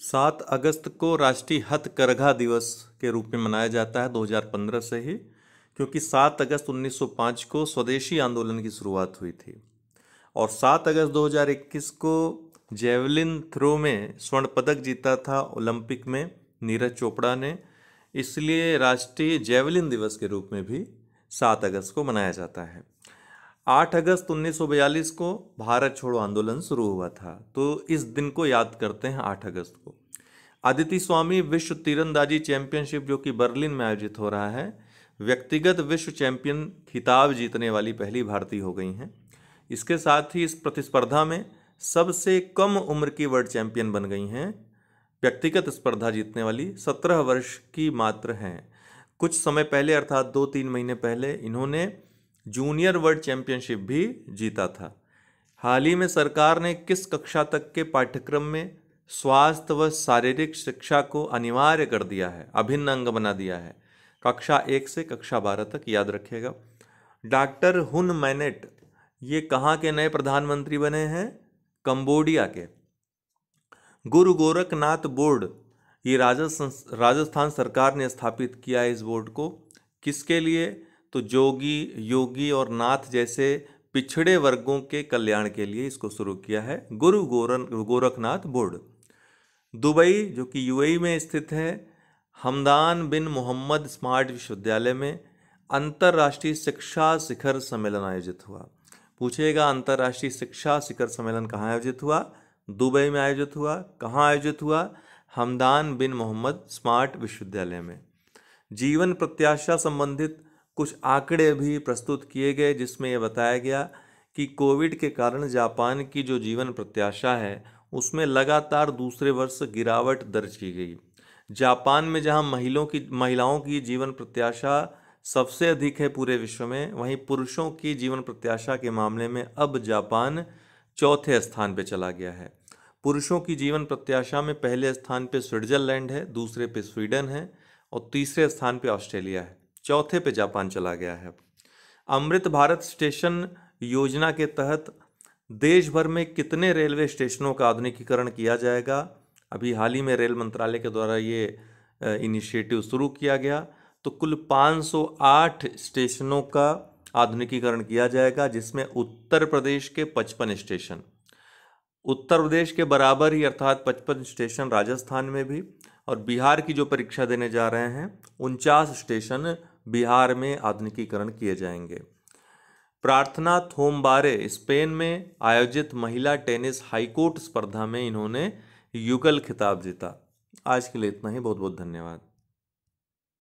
सात अगस्त को राष्ट्रीय हथकरघा दिवस के रूप में मनाया जाता है 2015 से ही क्योंकि सात अगस्त 1905 को स्वदेशी आंदोलन की शुरुआत हुई थी और सात अगस्त 2021 को जेवलिन थ्रो में स्वर्ण पदक जीता था ओलंपिक में नीरज चोपड़ा ने इसलिए राष्ट्रीय जेवलिन दिवस के रूप में भी सात अगस्त को मनाया जाता है 8 अगस्त 1942 को भारत छोड़ो आंदोलन शुरू हुआ था तो इस दिन को याद करते हैं 8 अगस्त को आदिति स्वामी विश्व तीरंदाजी चैंपियनशिप जो कि बर्लिन में आयोजित हो रहा है व्यक्तिगत विश्व चैंपियन खिताब जीतने वाली पहली भारतीय हो गई हैं इसके साथ ही इस प्रतिस्पर्धा में सबसे कम उम्र की वर्ल्ड चैंपियन बन गई हैं व्यक्तिगत स्पर्धा जीतने वाली सत्रह वर्ष की मात्र हैं कुछ समय पहले अर्थात दो तीन महीने पहले इन्होंने जूनियर वर्ल्ड चैंपियनशिप भी जीता था हाल ही में सरकार ने किस कक्षा तक के पाठ्यक्रम में स्वास्थ्य व शारीरिक शिक्षा को अनिवार्य कर दिया है अभिन्न अंग बना दिया है कक्षा एक से कक्षा बारह तक याद रखिएगा डॉक्टर हुन मैनेट ये कहाँ के नए प्रधानमंत्री बने हैं कंबोडिया के गुरु गोरखनाथ बोर्ड ये राजस्थान सरकार ने स्थापित किया है इस बोर्ड को किसके लिए तो जोगी योगी और नाथ जैसे पिछड़े वर्गों के कल्याण के लिए इसको शुरू किया है गुरु गोरन गोरखनाथ बोर्ड दुबई जो कि यूएई में स्थित है हमदान बिन मोहम्मद स्मार्ट विश्वविद्यालय में अंतर्राष्ट्रीय शिक्षा शिखर सम्मेलन आयोजित हुआ पूछेगा अंतर्राष्ट्रीय शिक्षा शिखर सम्मेलन कहाँ आयोजित हुआ दुबई में आयोजित हुआ कहाँ आयोजित हुआ हमदान बिन मोहम्मद स्मार्ट विश्वविद्यालय में जीवन प्रत्याशा संबंधित कुछ आंकड़े भी प्रस्तुत किए गए जिसमें यह बताया गया कि कोविड के कारण जापान की जो जीवन प्रत्याशा है उसमें लगातार दूसरे वर्ष गिरावट दर्ज की गई जापान में जहां महिलाओं की महिलाओं की जीवन प्रत्याशा सबसे अधिक है पूरे विश्व में वहीं पुरुषों की जीवन प्रत्याशा के मामले में अब जापान चौथे स्थान पर चला गया है पुरुषों की जीवन प्रत्याशा में पहले स्थान पर स्विट्जरलैंड है दूसरे पे स्वीडन है और तीसरे स्थान पे ऑस्ट्रेलिया है चौथे पे जापान चला गया है अमृत भारत स्टेशन योजना के तहत देश भर में कितने रेलवे स्टेशनों का आधुनिकीकरण किया जाएगा अभी हाल ही में रेल मंत्रालय के द्वारा ये इनिशिएटिव शुरू किया गया तो कुल 508 स्टेशनों का आधुनिकीकरण किया जाएगा जिसमें उत्तर प्रदेश के 55 स्टेशन उत्तर प्रदेश के बराबर ही अर्थात 55 स्टेशन राजस्थान में भी और बिहार की जो परीक्षा देने जा रहे हैं उनचास स्टेशन बिहार में आधुनिकीकरण किए जाएंगे प्रार्थना थोम्बारे स्पेन में आयोजित महिला टेनिस हाईकोर्ट स्पर्धा में इन्होंने युगल खिताब जीता आज के लिए इतना ही बहुत बहुत धन्यवाद